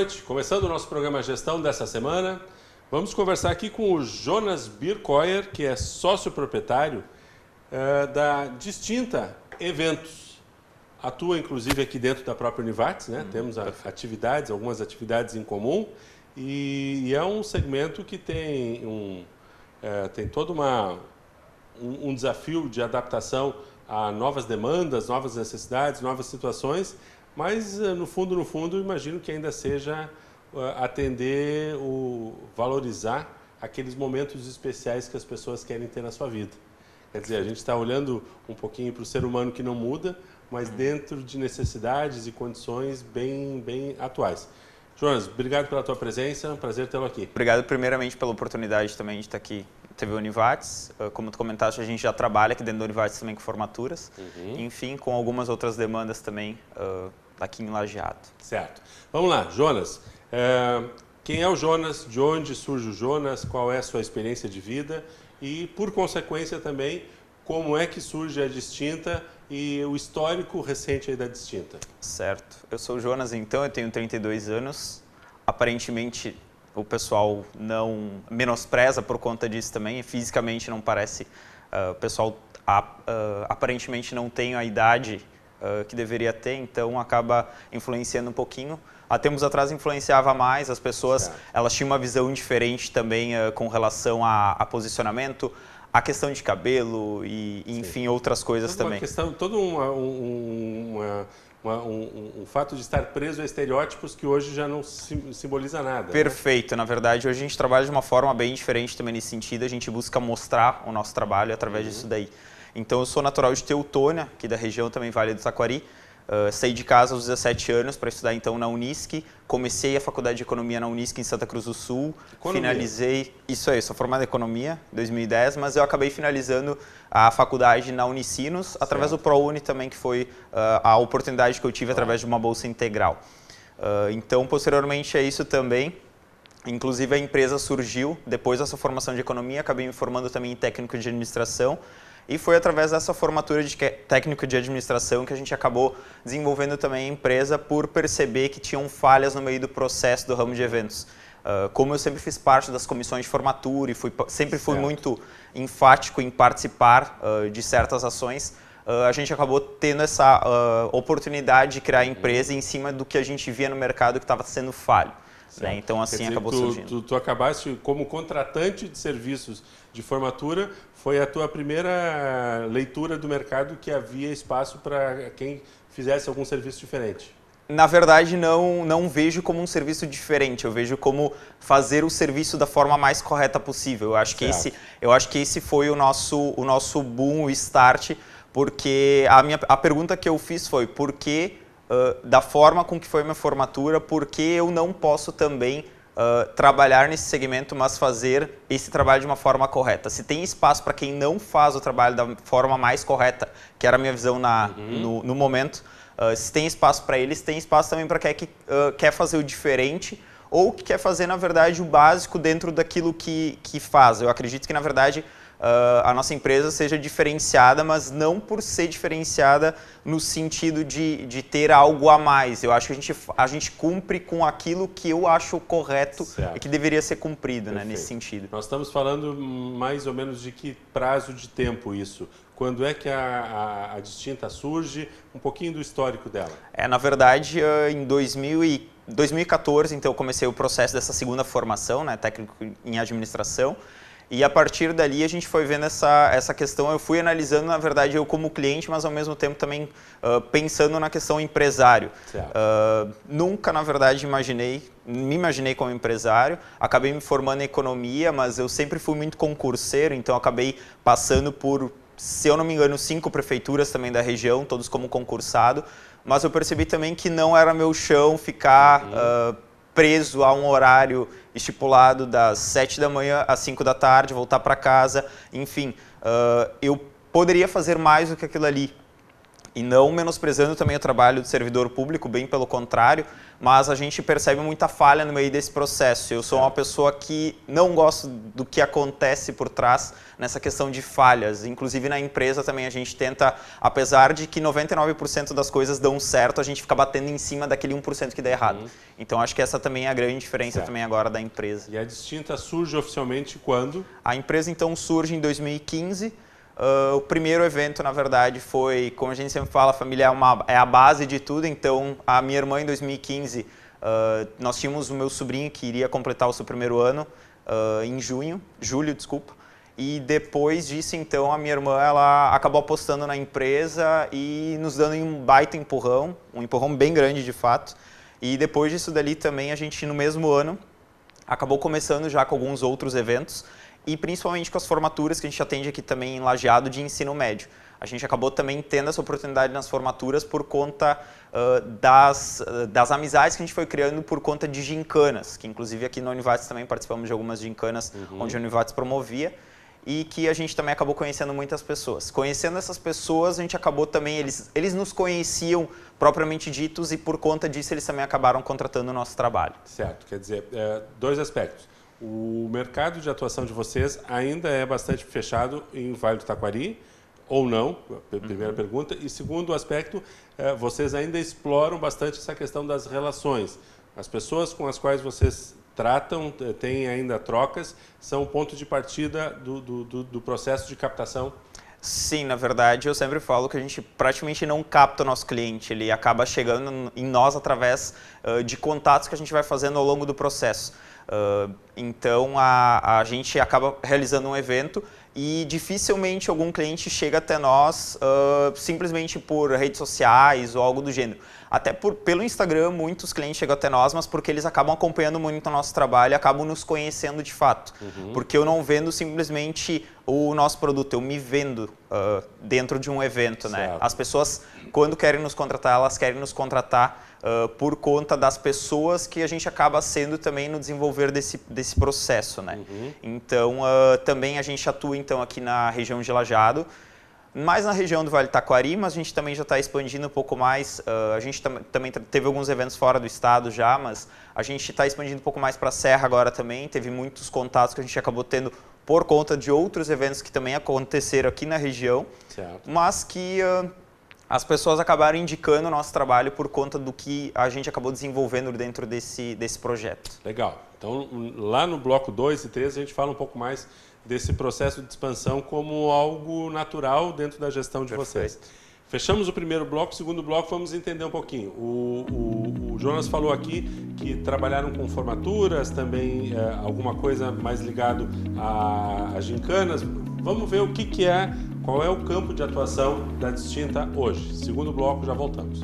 noite. Começando o nosso programa Gestão dessa semana, vamos conversar aqui com o Jonas Birkoyer, que é sócio proprietário uh, da Distinta Eventos. Atua, inclusive, aqui dentro da própria Univates, né? Hum, Temos a, atividades, algumas atividades em comum, e, e é um segmento que tem, um, uh, tem todo uma, um, um desafio de adaptação a novas demandas, novas necessidades, novas situações, mas, eh, no fundo, no fundo, imagino que ainda seja eh, atender, o valorizar aqueles momentos especiais que as pessoas querem ter na sua vida. Quer dizer, a gente está olhando um pouquinho para o ser humano que não muda, mas uhum. dentro de necessidades e condições bem, bem atuais. Jonas, obrigado pela tua presença, é um prazer tê-lo aqui. Obrigado primeiramente pela oportunidade também de estar aqui TV Univates. Ah, como tu comentaste, a gente já trabalha aqui dentro da Univates também com formaturas. Uhum. Enfim, com algumas outras demandas também uh, ah, aqui em Lajeado. Certo. Vamos lá, Jonas. É, quem é o Jonas? De onde surge o Jonas? Qual é a sua experiência de vida? E, por consequência, também, como é que surge a Distinta e o histórico recente da Distinta? Certo. Eu sou o Jonas, então, eu tenho 32 anos. Aparentemente o pessoal não menospreza por conta disso também. Fisicamente não parece. Uh, o pessoal uh, aparentemente não tem a idade uh, que deveria ter, então acaba influenciando um pouquinho. Há tempos atrás influenciava mais, as pessoas certo. elas tinham uma visão diferente também com relação a, a, posicionamento, a questão de cabelo e, e enfim, outras coisas toda também. Uma questão, toda uma, uma uma, um, um, fato de estar preso a estereótipos que hoje já não sim, simboliza nada. Né? Perfeito. Né? Na verdade, hoje a gente trabalha de uma forma bem diferente também nesse sentido. A gente busca mostrar o nosso trabalho através uhum. disso daí. Então, eu sou natural de Teutônia, aqui da região também Vale do Taquari. Ah, saí de casa aos 17 anos para estudar então na Unisc. Comecei a faculdade de economia na Unisc em Santa Cruz do Sul. Economia. Finalizei, isso aí, sou formado em economia, 2010, mas eu acabei finalizando a faculdade na Unicinos certo. através do ProUni também, que foi uh, a oportunidade que eu tive ah. através de uma bolsa integral. Uh, então, posteriormente a isso também, inclusive a empresa surgiu depois dessa formação de economia, acabei me formando também em técnico de administração. E foi através dessa formatura de técnico de administração que a gente acabou desenvolvendo também a empresa por perceber que tinham falhas no meio do processo do ramo de eventos. Uh, como eu sempre fiz parte das comissões de formatura e fui, sempre fui certo. muito enfático em participar uh, de certas ações, uh, a gente acabou tendo essa oportunidade de criar a empresa em cima do que a gente via no mercado que estava sendo falho. Né? Então assim dizer, acabou tu, surgindo. Tu, tu acabaste como contratante de serviços de formatura foi a tua primeira leitura do mercado que havia espaço para quem fizesse algum serviço diferente? Na verdade, não, não vejo como um serviço diferente. Eu vejo como fazer o serviço da forma mais correta possível. Eu acho que, esse, eu acho que esse foi o nosso, o nosso boom, o start, porque a, minha, a pergunta que eu fiz foi por que, uh, da forma com que foi minha formatura, por que eu não posso também uh, trabalhar nesse segmento, mas fazer esse trabalho de uma forma correta. Se tem espaço para quem não faz o trabalho da forma mais correta, que era a minha visão na, uhum. no, no, momento, uh, se tem espaço para eles, tem espaço também para quem é que, uh, quer fazer o diferente ou que quer fazer, na verdade, o básico dentro daquilo que, que faz. Eu acredito que, na verdade, Uh, a nossa empresa seja diferenciada, mas não por ser diferenciada no sentido de, de ter algo a mais. Eu acho que a gente, a gente cumpre com aquilo que eu acho correto certo. e que deveria ser cumprido né, nesse sentido. Nós estamos falando mais ou menos de que prazo de tempo isso? Quando é que a, a, a distinta surge? Um pouquinho do histórico dela. É, na verdade, ah, em 2014, então, eu comecei o processo dessa segunda formação, né, técnico em administração. E a partir dali a gente foi vendo essa, essa questão, eu fui analisando, na verdade, eu como cliente, mas ao mesmo tempo também uh, pensando na questão empresário. Uh, nunca, na verdade, imaginei, me imaginei como empresário, acabei me formando em economia, mas eu sempre fui muito concurseiro, então acabei passando por, se eu não me engano, cinco prefeituras também da região, todos como concursado, mas eu percebi também que não era meu chão ficar... Uhum. Uh, preso a um horário estipulado das 7 da manhã às 5 da tarde, voltar para casa, enfim, uh, eu poderia fazer mais do que aquilo ali, e não menosprezando também o trabalho do servidor público, bem pelo contrário, mas a gente percebe muita falha no meio desse processo. Eu sou uma pessoa que não gosto do que acontece por trás nessa questão de falhas. Inclusive na empresa também a gente tenta, apesar de que 99% das coisas dão certo, a gente fica batendo em cima daquele 1% que dá errado. Uhum. Então acho que essa também é a grande diferença certo. também agora da empresa. E a distinta surge oficialmente quando? A empresa então surge em 2015. Uh, o primeiro evento, na verdade, foi, como a gente sempre fala, a família é, uma, é a base de tudo. Então, a minha irmã, em 2015, uh, ah, nós tínhamos o meu sobrinho que iria completar o seu primeiro ano uh, em junho, julho, desculpa. E depois disso, então, a minha irmã ela acabou apostando na empresa e nos dando um baita empurrão, um empurrão bem grande, de fato. E depois disso dali também, a gente, no mesmo ano, acabou começando já com alguns outros eventos e principalmente com as formaturas que a gente atende aqui também em Lajeado de ensino médio. A gente acabou também tendo essa oportunidade nas formaturas por conta uh, das, uh, das amizades que a gente foi criando por conta de gincanas, que inclusive aqui na Univates também participamos de algumas gincanas uhum. onde a Univates promovia e que a gente também acabou conhecendo muitas pessoas. Conhecendo essas pessoas, a gente acabou também, eles, eles nos conheciam propriamente ditos e por conta disso eles também acabaram contratando o nosso trabalho. Certo, quer dizer, é, dois aspectos o mercado de atuação de vocês ainda é bastante fechado em Vale do Taquari ou não? Primeira uhum. pergunta. E segundo aspecto, é, vocês ainda exploram bastante essa questão das relações. As pessoas com as quais vocês tratam, têm ainda trocas, são o ponto de partida do, do, do processo de captação Sim, na verdade, eu sempre falo que a gente praticamente não capta o nosso cliente, ele acaba chegando em nós através uh, de contatos que a gente vai fazendo ao longo do processo. Uh, então a, a gente acaba realizando um evento e dificilmente algum cliente chega até nós uh, simplesmente por redes sociais ou algo do gênero. Até por, pelo Instagram, muitos clientes chegam até nós, mas porque eles acabam acompanhando muito o nosso trabalho, acabam nos conhecendo de fato. Uhum. Porque eu não vendo simplesmente o nosso produto, eu me vendo uh, dentro de um evento. Né? As pessoas, quando querem nos contratar, elas querem nos contratar uh, por conta das pessoas que a gente acaba sendo também no desenvolver desse, desse processo, né? Uhum. Então, uh, também a gente atua então aqui na região de Lajado, mais na região do Vale Taquari, mas a gente também já está expandindo um pouco mais. Uh, a gente tam também teve alguns eventos fora do estado já, mas a gente está expandindo um pouco mais para a Serra agora também. Teve muitos contatos que a gente acabou tendo por conta de outros eventos que também aconteceram aqui na região, certo. mas que uh, as pessoas acabaram indicando o nosso trabalho por conta do que a gente acabou desenvolvendo dentro desse, desse projeto. Legal. Então, lá no bloco 2 e 3, a gente fala um pouco mais desse processo de expansão como algo natural dentro da gestão de Perfeito. vocês. Fechamos o primeiro bloco, o segundo bloco vamos entender um pouquinho. O, o, o Jonas falou aqui que trabalharam com formaturas, também é, alguma coisa mais ligado a, a gincanas. Vamos ver o que, que é qual é o campo de atuação da distinta hoje? Segundo bloco, já voltamos.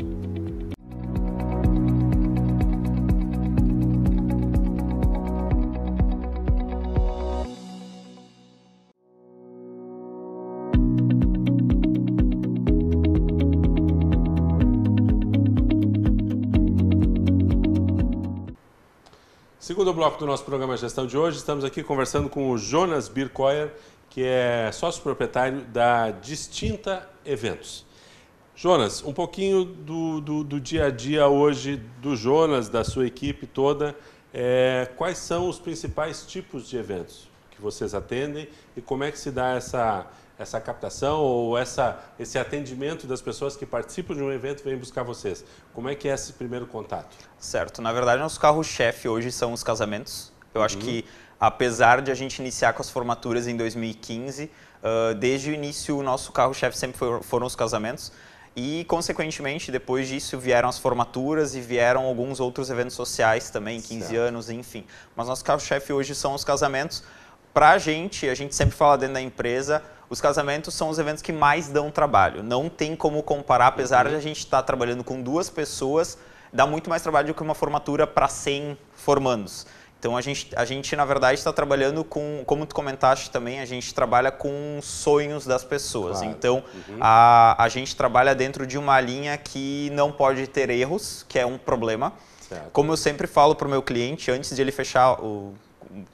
Segundo bloco do nosso programa Gestão de hoje, estamos aqui conversando com o Jonas Birkoyer, que é sócio proprietário da Distinta Eventos. Jonas, um pouquinho do, do, do dia a dia hoje do Jonas, da sua equipe toda. É, quais são os principais tipos de eventos que vocês atendem e como é que se dá essa essa captação ou essa, esse atendimento das pessoas que participam de um evento e vêm buscar vocês? Como é que é esse primeiro contato? Certo. Na verdade, nosso carro-chefe hoje são os casamentos. Eu acho uhum. que, apesar de a gente iniciar com as formaturas em 2015, uh, desde o início o nosso carro-chefe sempre foi, foram os casamentos. E, consequentemente, depois disso vieram as formaturas e vieram alguns outros eventos sociais também, 15 certo. anos, enfim. Mas nosso carro-chefe hoje são os casamentos. Para a gente, a gente sempre fala dentro da empresa, os casamentos são os eventos que mais dão trabalho. Não tem como comparar, apesar uhum. de a gente estar tá trabalhando com duas pessoas, dá muito mais trabalho do que uma formatura para 100 formandos. Então a gente, a gente na verdade está trabalhando com, como tu comentaste também, a gente trabalha com sonhos das pessoas. Claro. Então uhum. a, a gente trabalha dentro de uma linha que não pode ter erros, que é um problema. Certo. Como eu sempre falo para o meu cliente, antes de ele fechar o,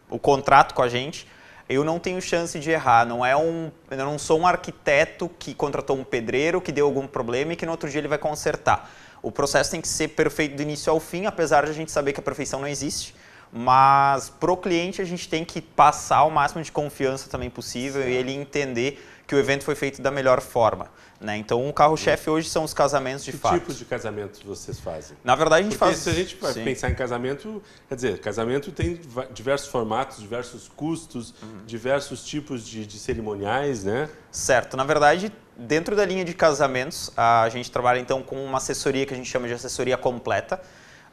o contrato com a gente, eu não tenho chance de errar. Não é um, eu não sou um arquiteto que contratou um pedreiro que deu algum problema e que no outro dia ele vai consertar. O processo tem que ser perfeito do início ao fim, apesar de a gente saber que a perfeição não existe. Mas para o cliente a gente tem que passar o máximo de confiança também possível Sim. e ele entender que o evento foi feito da melhor forma. Né? Então, o carro-chefe hoje são os casamentos de que fato. Que tipos de casamentos vocês fazem? Na verdade, a gente Porque faz... se a gente Sim. pensar em casamento, quer dizer, casamento tem diversos formatos, diversos custos, uhum. diversos tipos de, de cerimoniais, né? Certo. Na verdade, dentro da linha de casamentos, a gente trabalha, então, com uma assessoria que a gente chama de assessoria completa,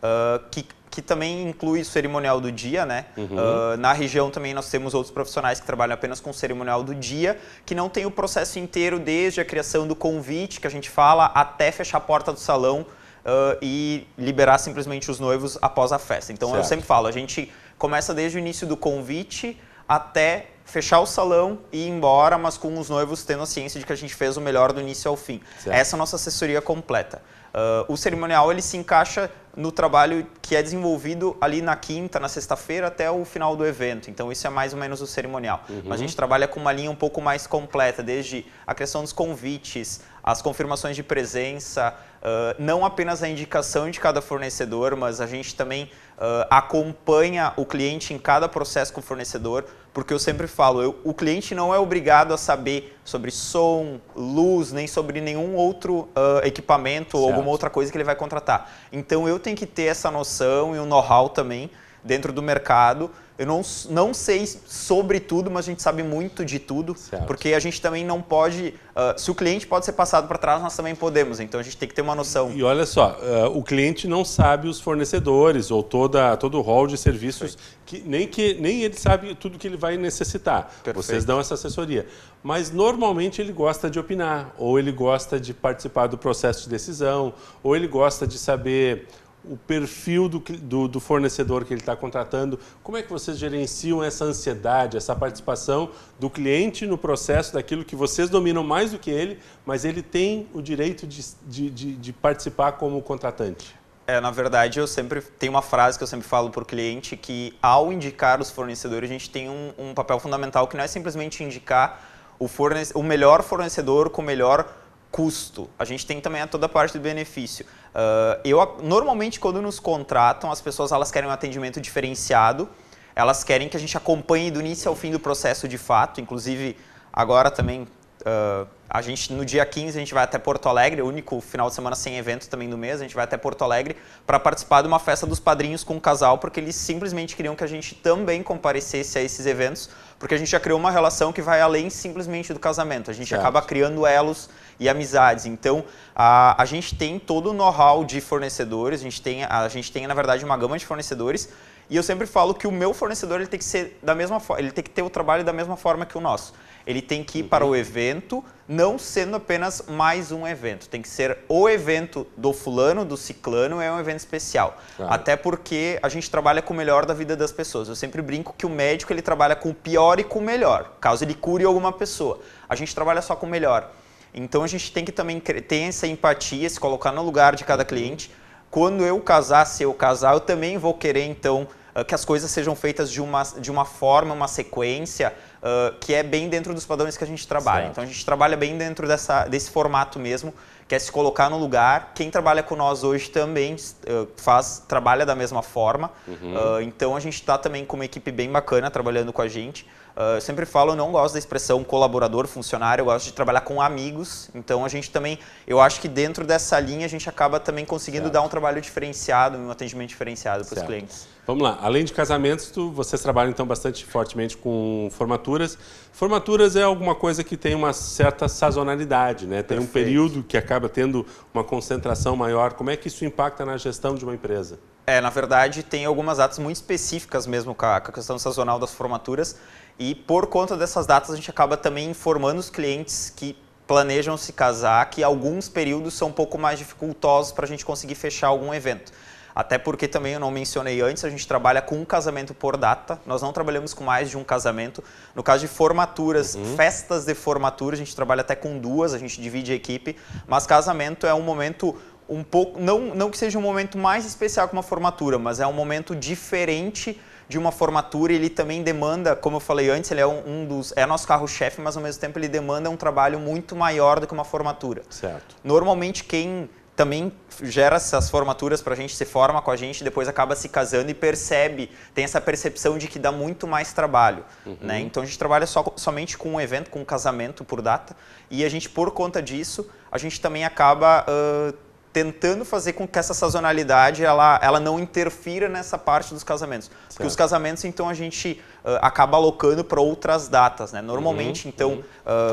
uh, que, que também inclui o cerimonial do dia, né? Uhum. Uh, na região também nós temos outros profissionais que trabalham apenas com o cerimonial do dia, que não tem o processo inteiro desde a criação do convite que a gente fala até fechar a porta do salão Uh, e liberar simplesmente os noivos após a festa. Então certo. eu sempre falo, a gente começa desde o início do convite até fechar o salão e ir embora, mas com os noivos tendo a ciência de que a gente fez o melhor do início ao fim. Certo. Essa é a nossa assessoria completa. Uh, o cerimonial ele se encaixa no trabalho que é desenvolvido ali na quinta, na sexta-feira até o final do evento. Então isso é mais ou menos o cerimonial. Uhum. Mas a uhum. gente trabalha com uma linha um pouco mais completa, desde a criação dos convites, as confirmações de presença, uh, não apenas a indicação de cada fornecedor, mas a gente também uh, acompanha o cliente em cada processo com o fornecedor, porque eu sempre falo, eu, o cliente não é obrigado a saber sobre som, luz, nem sobre nenhum outro uh, equipamento certo. ou alguma outra coisa que ele vai contratar. Então eu tenho que ter essa noção e um know-how também dentro do mercado. Eu não, não sei sobre tudo, mas a gente sabe muito de tudo, certo. porque a gente também não pode. Uh, se o cliente pode ser passado para trás, nós também podemos. Então a gente tem que ter uma noção. E olha só, uh, o cliente não sabe os fornecedores ou toda, todo o rol de serviços, que, nem, que, nem ele sabe tudo que ele vai necessitar. Perfeito. Vocês dão essa assessoria. Mas normalmente ele gosta de opinar, ou ele gosta de participar do processo de decisão, ou ele gosta de saber o perfil do, do, do fornecedor que ele está contratando. Como é que vocês gerenciam essa ansiedade, essa participação do cliente no processo daquilo que vocês dominam mais do que ele, mas ele tem o direito de, de, de, de participar como contratante? É, na verdade, eu sempre tenho uma frase que eu sempre falo para o cliente que ao indicar os fornecedores, a gente tem um, um papel fundamental que não é simplesmente indicar o, fornece, o melhor fornecedor com o melhor custo. A gente tem também toda a parte do benefício. Uh, eu, normalmente, quando nos contratam, as pessoas elas querem um atendimento diferenciado, elas querem que a gente acompanhe do início ao fim do processo de fato, inclusive agora também, uh, a gente no dia 15 a gente vai até Porto Alegre, o único final de semana sem evento também do mês, a gente vai até Porto Alegre para participar de uma festa dos padrinhos com o um casal, porque eles simplesmente queriam que a gente também comparecesse a esses eventos, porque a gente já criou uma relação que vai além simplesmente do casamento, a gente certo. acaba criando elos e amizades. Então, a, a gente tem todo o know-how de fornecedores, a gente, tem, a, a gente tem, na verdade, uma gama de fornecedores e eu sempre falo que o meu fornecedor ele tem que ser da mesma ele tem que ter o trabalho da mesma forma que o nosso. Ele tem que ir para uhum. o evento, não sendo apenas mais um evento. Tem que ser o evento do fulano, do ciclano, é um evento especial. Claro. Até porque a gente trabalha com o melhor da vida das pessoas. Eu sempre brinco que o médico ele trabalha com o pior e com o melhor, caso ele cure alguma pessoa. A gente trabalha só com o melhor. Então a gente tem que também ter essa empatia, se colocar no lugar de cada cliente. Quando eu casar, se eu casar, eu também vou querer então ah, que as coisas sejam feitas de uma, de uma forma, uma sequência uh, que é bem dentro dos padrões que a gente trabalha. Certo. Então a gente trabalha bem dentro dessa, desse formato mesmo, que é se colocar no lugar. Quem trabalha com nós hoje também uh, faz trabalha da mesma forma. Uhum. Uh, então a gente está também com uma equipe bem bacana trabalhando com a gente. Ah, eu sempre falo, eu não gosto da expressão colaborador, funcionário, eu gosto de trabalhar com amigos. Então a gente também, eu acho que dentro dessa linha a gente acaba também conseguindo certo. dar um trabalho diferenciado, um atendimento diferenciado para os clientes. Vamos lá, além de casamentos, tu, vocês trabalham então bastante fortemente com formaturas. Formaturas é alguma coisa que tem uma certa sazonalidade, né? Tem Perfeito. um período que acaba tendo uma concentração maior. Como é que isso impacta na gestão de uma empresa? É, na verdade, tem algumas atas muito específicas mesmo com a, com a questão sazonal das formaturas. E por conta dessas datas, a gente acaba também informando os clientes que planejam se casar que alguns períodos são um pouco mais dificultosos para a gente conseguir fechar algum evento. Até porque também eu não mencionei antes, a gente trabalha com um casamento por data, nós não trabalhamos com mais de um casamento. No caso de formaturas, uhum. festas de formatura, a gente trabalha até com duas, a gente divide a equipe, mas casamento é um momento um pouco, não, não que seja um momento mais especial que uma formatura, mas é um momento diferente de uma formatura, ele também demanda, como eu falei antes, ele é um, um dos é nosso carro-chefe, mas ao mesmo tempo ele demanda um trabalho muito maior do que uma formatura. Certo. Normalmente quem também gera essas formaturas para a gente, se forma com a gente, depois acaba se casando e percebe, tem essa percepção de que dá muito mais trabalho. Uhum. Né? Então a gente trabalha só, somente com um evento, com um casamento por data, e a gente, por conta disso, a gente também acaba uh, tentando fazer com que essa sazonalidade ela, ela não interfira nessa parte dos casamentos. Certo. Porque os casamentos, então, a gente uh, acaba alocando para outras datas, né? Normalmente, uhum, então... Uhum.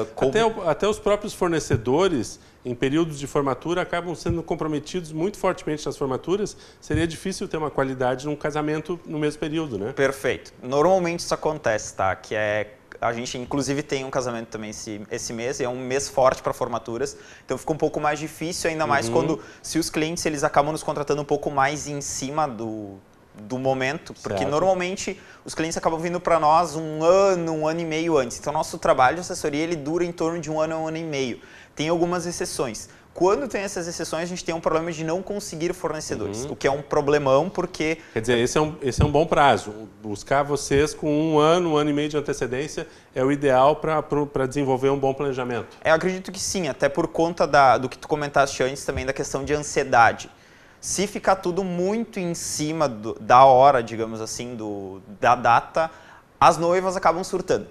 Uh, com... até, até os próprios fornecedores, em períodos de formatura, acabam sendo comprometidos muito fortemente nas formaturas. Seria difícil ter uma qualidade num casamento no mesmo período, né? Perfeito. Normalmente isso acontece, tá? Que é a gente inclusive tem um casamento também esse, esse mês, e é um mês forte para formaturas, então fica um pouco mais difícil, ainda mais uhum. quando, se os clientes eles acabam nos contratando um pouco mais em cima do, do momento, porque certo. normalmente os clientes acabam vindo para nós um ano, um ano e meio antes. Então, nosso trabalho de assessoria ele dura em torno de um ano, um ano e meio. Tem algumas exceções, quando tem essas exceções, a gente tem um problema de não conseguir fornecedores, uhum. o que é um problemão porque... Quer dizer, esse é, um, esse é um bom prazo. Buscar vocês com um ano, um ano e meio de antecedência é o ideal para desenvolver um bom planejamento. Eu acredito que sim, até por conta da, do que tu comentaste antes também da questão de ansiedade. Se ficar tudo muito em cima do, da hora, digamos assim, do, da data, as noivas acabam surtando.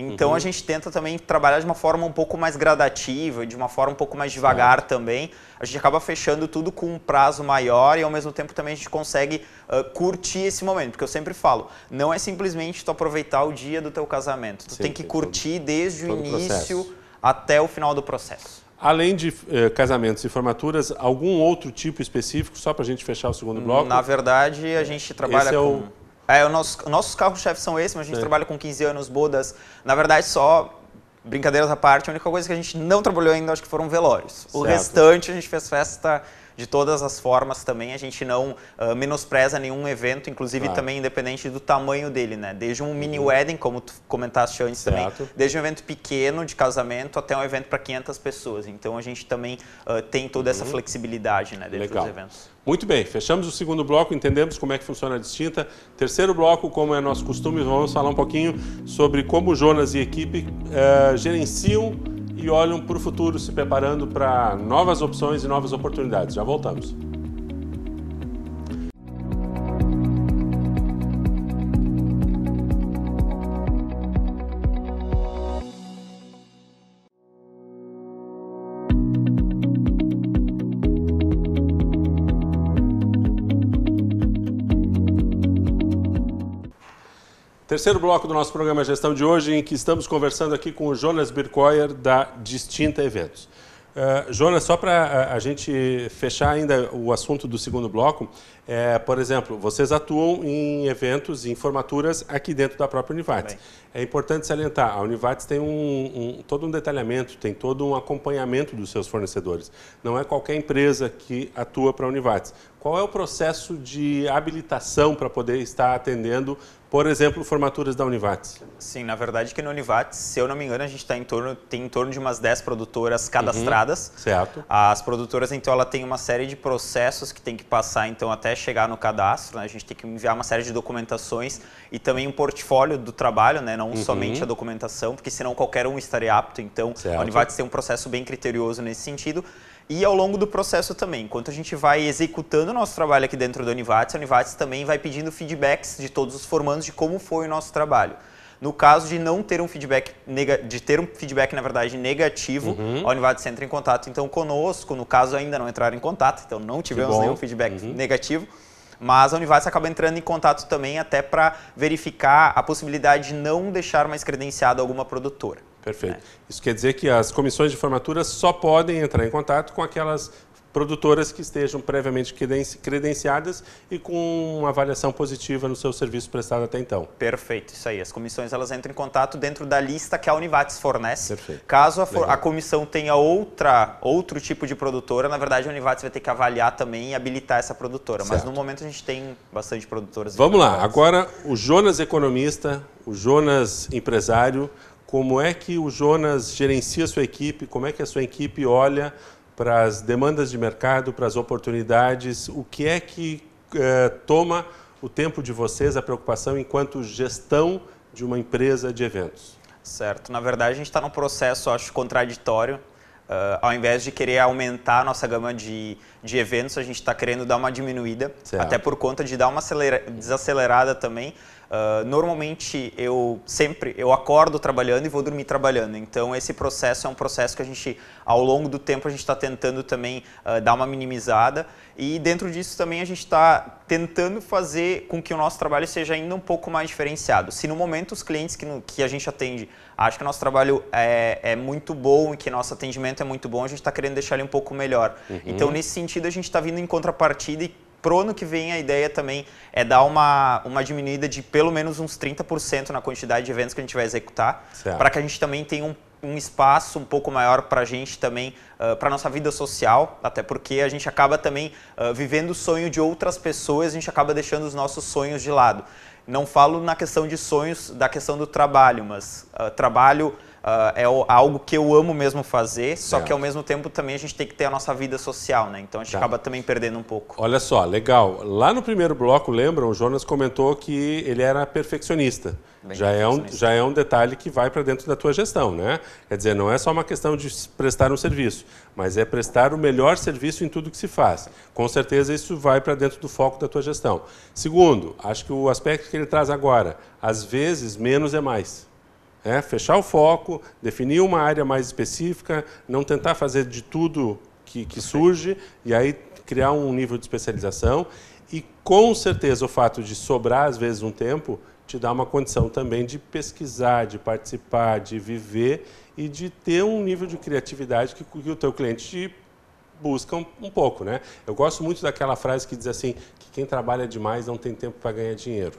Então uhum. a gente tenta também trabalhar de uma forma um pouco mais gradativa, de uma forma um pouco mais devagar uhum. também. A gente acaba fechando tudo com um prazo maior e ao mesmo tempo também a gente consegue uh, curtir esse momento, porque eu sempre falo, não é simplesmente tu aproveitar o dia do teu casamento, tu Sim, tem que curtir todo, desde o início até o final do processo. Além de eh, casamentos e formaturas, algum outro tipo específico, só para a gente fechar o segundo hum, bloco? Na verdade, a gente trabalha Esse é com... O é, nosso, nossos carros chefe são esses, mas a gente trabalha com 15 anos, bodas. Na verdade, só brincadeiras à parte, a única coisa que a gente não trabalhou ainda, acho que foram velórios. O certo. restante, a gente fez festa de todas as formas também, a gente não uh, menospreza nenhum evento, inclusive claro. também independente do tamanho dele, né? Desde um mini uhum. wedding, como tu comentaste antes certo. também, desde um evento pequeno de casamento até um evento para 500 pessoas. Então a gente também uh, tem toda essa uhum. flexibilidade, né, dentro Legal. dos eventos. Muito bem, fechamos o segundo bloco, entendemos como é que funciona a distinta. Terceiro bloco, como é nosso costume, vamos falar um pouquinho sobre como o Jonas e a equipe uh, gerenciam e olham para o futuro, se preparando para novas opções e novas oportunidades. Já voltamos. Terceiro bloco do nosso programa Gestão de hoje, em que estamos conversando aqui com o Jonas Birkoyer, da Distinta Eventos. Uh, Jonas, só para a, eh, a, gente fechar ainda o assunto do segundo bloco, é, por exemplo, vocês atuam em eventos, em formaturas aqui dentro da própria Univates. É importante salientar, a Univates tem um, um, todo um detalhamento, tem todo um acompanhamento dos seus fornecedores. Não é qualquer empresa que atua para a Univates. Qual é o processo de habilitação para poder estar atendendo por exemplo, formaturas da Univates? Sim, na verdade que na Univates, se eu não me engano, a gente tá em torno, tem em torno de umas 10 produtoras cadastradas. Uhum, certo. As produtoras, então, ela tem uma série de processos que tem que passar, então, até chegar no cadastro. Né? A gente tem que enviar uma série de documentações e também um portfólio do trabalho, né? não uhum. somente a documentação, porque senão qualquer um estaria apto. Então, certo. a Univates tem um processo bem criterioso nesse sentido e ao longo do processo também. Enquanto a gente vai executando o nosso trabalho aqui dentro da Univates, a Univates também vai pedindo feedbacks de todos os formandos de como foi o nosso trabalho. No caso de não ter um feedback, de ter um feedback, na verdade, negativo, uhum. a Univates entra em contato então conosco. No caso, ainda não entraram em contato, então não tivemos nenhum feedback uhum. negativo mas a Univates acaba entrando em contato também até para verificar a possibilidade de não deixar mais credenciado alguma produtora. Perfeito. É. Isso quer dizer que as comissões de formatura só podem entrar em contato com aquelas produtoras que estejam previamente credenciadas e com uma avaliação positiva no seu serviço prestado até então. Perfeito, isso aí. As comissões elas entram em contato dentro da lista que a Univates fornece. Perfeito. Caso a, for, a comissão tenha outra, outro tipo de produtora, na verdade a Univates vai ter que avaliar também e habilitar essa produtora. Certo. Mas no momento a gente tem bastante produtoras. Vamos lá, agora o Jonas economista, o Jonas empresário, como é que o Jonas gerencia a sua equipe, como é que a sua equipe olha para as demandas de mercado, para as oportunidades, o que é que eh, toma o tempo de vocês, a preocupação enquanto gestão de uma empresa de eventos? Certo. Na verdade, a gente está num processo, acho, contraditório. Uh, ao invés de querer aumentar a nossa gama de, de eventos, a gente está querendo dar uma diminuída, certo. até por conta de dar uma desacelerada também, ah, normalmente eu sempre eu acordo trabalhando e vou dormir trabalhando. Então esse processo é um processo que a gente ao longo do tempo a gente está tentando também uh, dar uma minimizada e dentro disso também a gente está tentando fazer com que o nosso trabalho seja ainda um pouco mais diferenciado. Se no momento os clientes que, no, que a gente atende acham que o nosso trabalho é, é, muito bom e que nosso atendimento é muito bom, a gente está querendo deixar ele um pouco melhor. Uhum. Então nesse sentido a gente está vindo em contrapartida e Pro ano que vem, a ideia também é dar uma, uma diminuída de pelo menos uns 30% na quantidade de eventos que a gente vai executar, para que a gente também tenha um um espaço um pouco maior para a gente também, uh, para nossa vida social, até porque a gente acaba também uh, vivendo o sonho de outras pessoas, a gente acaba deixando os nossos sonhos de lado. Não falo na questão de sonhos, da questão do trabalho, mas uh, trabalho Uh, é algo que eu amo mesmo fazer, só que tá. ao mesmo tempo também a gente tem que ter a nossa vida social, né? Então a gente tá. acaba também perdendo um pouco. Olha só, legal. Lá no primeiro bloco, lembram, o Jonas comentou que ele era perfeccionista. já, perfeccionista. É um, já é um detalhe que vai para dentro da tua gestão, né? Quer dizer, não é só uma questão de prestar um serviço, mas é prestar o melhor serviço em tudo que se faz. Com certeza isso vai para dentro do foco da tua gestão. Segundo, acho que o aspecto que ele traz agora, às vezes menos é mais. É, fechar o foco, definir uma área mais específica, não tentar fazer de tudo que, que surge e aí criar um nível de especialização. E com certeza o fato de sobrar às vezes um tempo te dá uma condição também de pesquisar, de participar, de viver e de ter um nível de criatividade que, que o teu cliente te busca um, um, pouco, né? Eu gosto muito daquela frase que diz assim que quem trabalha demais não tem tempo para ganhar dinheiro.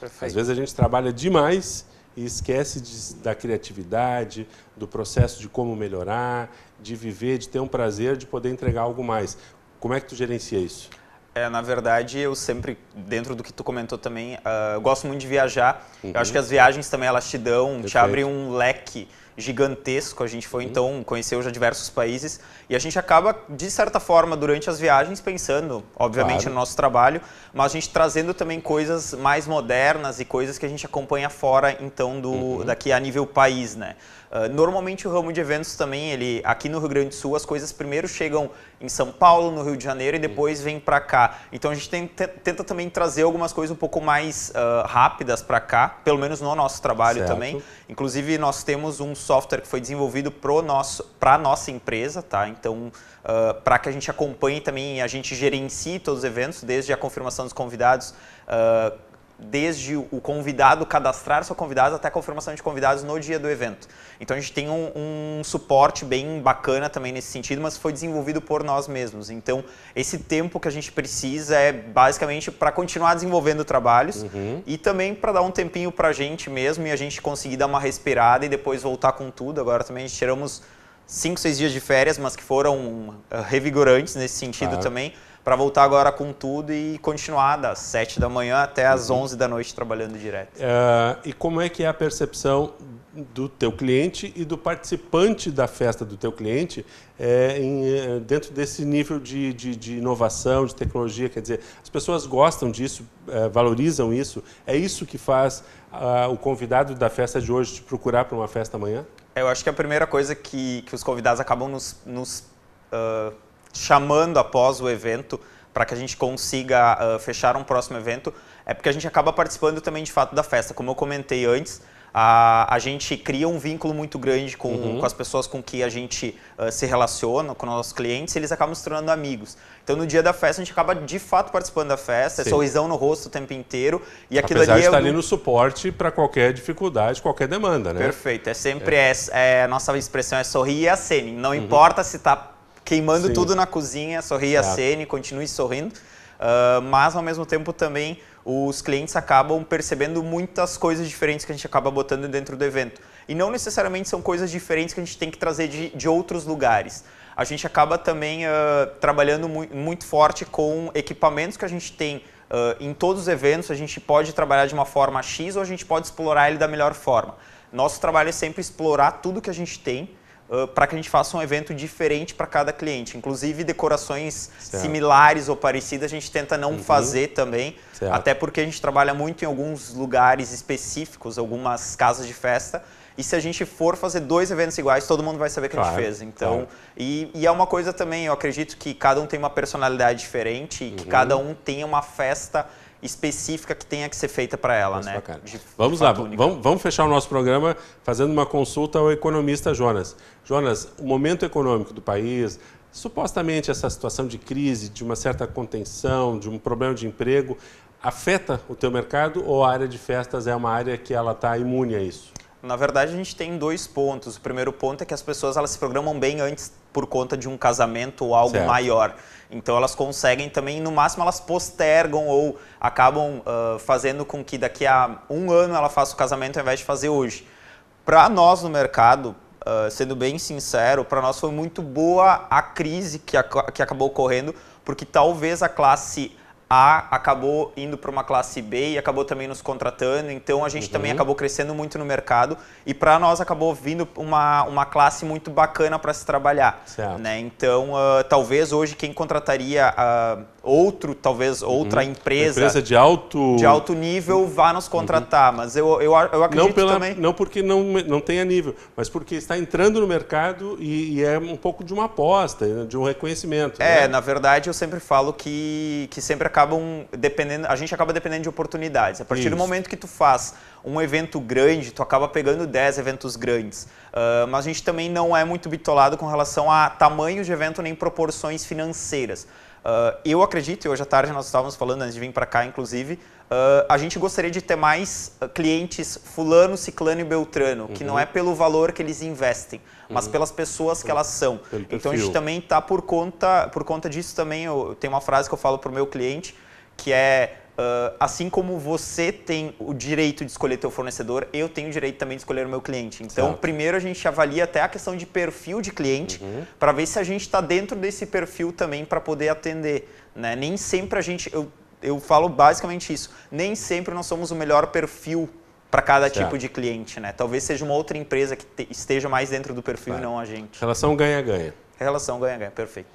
Perfeito. Às vezes a gente trabalha demais e esquece de, da criatividade, do processo de como melhorar, de viver, de ter um prazer, de poder entregar algo mais. Como é que tu gerencia isso? É, na verdade, eu sempre, dentro do que tu comentou também, uh, ah, eu gosto muito de viajar. Uhum. Eu acho uhum. que as viagens também, elas te dão, Perfeito. te abrem um leque gigantesco. A gente foi, então, conheceu já diversos países e a gente acaba, de certa forma, durante as viagens, pensando, obviamente, claro. no nosso trabalho, mas a gente trazendo também coisas mais modernas e coisas que a gente acompanha fora, então, do, uhum. daqui a nível país, né? Uh, normalmente o ramo de eventos também, ele aqui no Rio Grande do Sul, as coisas primeiro chegam em São Paulo, no Rio de Janeiro e depois uhum. vem para cá. Então a gente tem, tenta também trazer algumas coisas um pouco mais uh, rápidas para cá, pelo menos no nosso trabalho certo. também. Inclusive nós temos uns software que foi desenvolvido para nosso, a nossa empresa, tá? Então, uh, ah, para que a gente acompanhe também, a gente gerencie todos os eventos, desde a confirmação dos convidados, uh, desde o convidado cadastrar seu convidado até a confirmação de convidados no dia do evento. Então a gente tem um, um, suporte bem bacana também nesse sentido, mas foi desenvolvido por nós mesmos. Então esse tempo que a gente precisa é basicamente para continuar desenvolvendo trabalhos uhum. e também para dar um tempinho para a gente mesmo e a gente conseguir dar uma respirada e depois voltar com tudo. Agora também a gente tiramos cinco, seis dias de férias, mas que foram uh, revigorantes nesse sentido também para voltar agora com tudo e continuar das 7 da manhã até as uhum. 11 da noite trabalhando direto. É, e como é que é a percepção do teu cliente e do participante da festa do teu cliente é, em, é, dentro desse nível de, de, de, inovação, de tecnologia? Quer dizer, as pessoas gostam disso, é, valorizam isso? É isso que faz uh, o convidado da festa de hoje te procurar para uma festa amanhã? Eu acho que a primeira coisa que, que os convidados acabam nos, nos uh chamando após o evento para que a gente consiga uh, fechar um próximo evento, é porque a gente acaba participando também de fato da festa. Como eu comentei antes, a, a gente cria um vínculo muito grande com, uhum. com as pessoas com que a gente uh, se relaciona, com nossos clientes, e eles acabam se tornando amigos. Então, no dia da festa, a gente acaba de fato participando da festa, é Sim. é sorrisão no rosto o tempo inteiro. E aquilo Apesar ali. é... Tá ali no suporte para qualquer dificuldade, qualquer demanda, né? Perfeito. É sempre. É. é, é a nossa expressão é sorrir e acene. Não uhum. importa se está queimando Sim. tudo na cozinha, sorria a cena e continue sorrindo. Uh, mas ao mesmo tempo também os clientes acabam percebendo muitas coisas diferentes que a gente acaba botando dentro do evento. E não necessariamente são coisas diferentes que a gente tem que trazer de, de outros lugares. A gente acaba também uh, trabalhando mu muito forte com equipamentos que a gente tem uh, em todos os eventos. A gente pode trabalhar de uma forma X ou a gente pode explorar ele da melhor forma. Nosso trabalho é sempre explorar tudo que a gente tem para que a gente faça um evento diferente para cada cliente. Inclusive, decorações certo. similares ou parecidas a gente tenta não uhum. fazer também, certo. até porque a gente trabalha muito em alguns lugares específicos, algumas casas de festa, e se a gente for fazer dois eventos iguais, todo mundo vai saber que claro, a gente fez. Então, claro. e, e, é uma coisa também, eu acredito que cada um tem uma personalidade diferente e que uhum. cada um tem uma festa específica que tenha que ser feita para ela, Nossa, é né? De, vamos de lá, vamos, vamos, fechar o nosso programa fazendo uma consulta ao economista Jonas. Jonas, o momento econômico do país, supostamente essa situação de crise, de uma certa contenção, de um problema de emprego, afeta o teu mercado ou a área de festas é uma área que ela está imune a isso? Na verdade, a gente tem dois pontos. O primeiro ponto é que as pessoas elas se programam bem antes por conta de um casamento ou algo certo. maior. Então elas conseguem também, no máximo elas postergam ou acabam uh, fazendo com que daqui a um ano ela faça o casamento ao invés de fazer hoje. Para nós no mercado, uh, sendo bem sincero, para nós foi muito boa a crise que, a, que acabou ocorrendo, porque talvez a classe a acabou indo para uma classe B e acabou também nos contratando, então a gente uhum. também acabou crescendo muito no mercado e para nós acabou vindo uma, uma classe muito bacana para se trabalhar. Né? Então, uh, talvez hoje quem contrataria uh, outro, talvez uhum. outra uhum. empresa, empresa de alto de alto nível vá nos uhum. contratar, uhum. mas eu, eu, eu acredito não pela, também... Não porque não, não tenha nível, mas porque está entrando no mercado e, e é um pouco de uma aposta, né? de um reconhecimento. É, né? na verdade eu sempre falo que, que sempre acaba acabam dependendo, a gente acaba dependendo de oportunidades. A partir Isso. do momento que tu faz um evento grande, tu acaba pegando 10 eventos grandes. Uh, mas a gente também não é muito bitolado com relação a tamanho de evento nem proporções financeiras. Uh, eu acredito, e hoje à tarde nós estávamos falando, antes de vir para cá, inclusive, uh, a gente gostaria de ter mais ah, clientes fulano, ciclano e beltrano, uhum. que não uhum. é pelo valor que eles investem, uhum. mas pelas pessoas que elas são. Então a gente também está por conta, por conta disso também, eu, eu tenho uma frase que eu falo para o meu cliente, que é Uh, assim como você tem o direito de escolher teu fornecedor, eu tenho o direito também de escolher o meu cliente. Então, certo. primeiro a gente avalia até a questão de perfil de cliente uhum. para ver se a gente está dentro desse perfil também para poder atender. Né? Nem sempre a gente, eu, eu falo basicamente isso, nem sempre nós somos o melhor perfil para cada certo. tipo de cliente, né? Talvez seja uma outra empresa que te, esteja mais dentro do perfil claro. e não a gente. Relação ganha-ganha. Relação ganha-ganha, perfeito.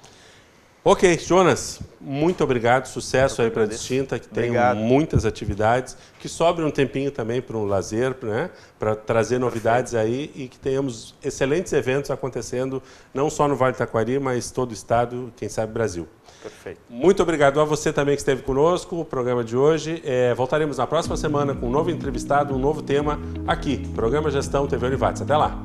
Ok, Jonas, muito obrigado. Sucesso aí para a Distinta, que tem muitas atividades. Que sobre um tempinho também para um lazer, né? para trazer novidades Perfeito. aí e que tenhamos excelentes eventos acontecendo, não só no Vale do Taquari, mas todo o estado, quem sabe Brasil. Perfeito. Muito obrigado a você também que esteve conosco, o programa de hoje. É, voltaremos na próxima semana com um novo entrevistado, um novo tema aqui, Programa Gestão TV Univates. Até lá!